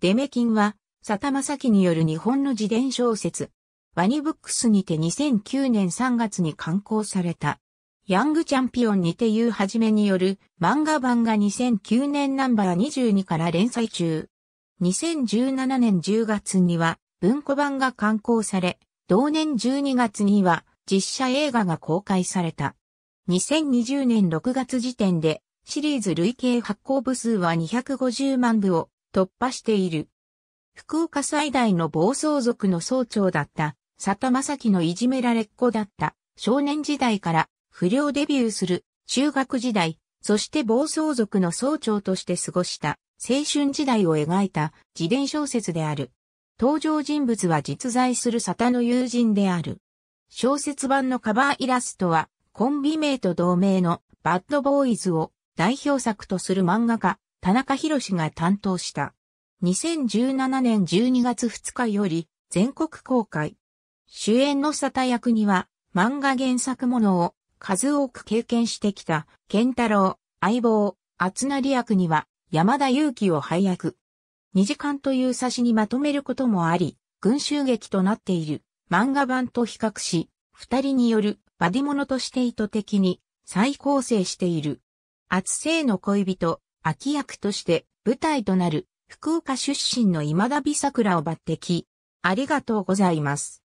デメキンは、佐田正樹による日本の自伝小説。ワニブックスにて2009年3月に刊行された。ヤングチャンピオンにて言うはじめによる漫画版が2009年ナンバー22から連載中。2017年10月には文庫版が刊行され、同年12月には実写映画が公開された。2020年6月時点でシリーズ累計発行部数は250万部を突破している。福岡最大の暴走族の総長だった、佐田正樹のいじめられっ子だった、少年時代から不良デビューする、中学時代、そして暴走族の総長として過ごした、青春時代を描いた自伝小説である。登場人物は実在する佐田の友人である。小説版のカバーイラストは、コンビ名と同名のバッドボーイズを代表作とする漫画家、田中博が担当した。2017年12月2日より全国公開。主演の沙汰役には漫画原作ものを数多く経験してきた健太郎、相棒、厚成役には山田裕貴を配役。2時間という差しにまとめることもあり、群衆劇となっている漫画版と比較し、二人によるバディモノとして意図的に再構成している。厚生の恋人、秋役として舞台となる福岡出身の今田美桜を抜擢。ありがとうございます。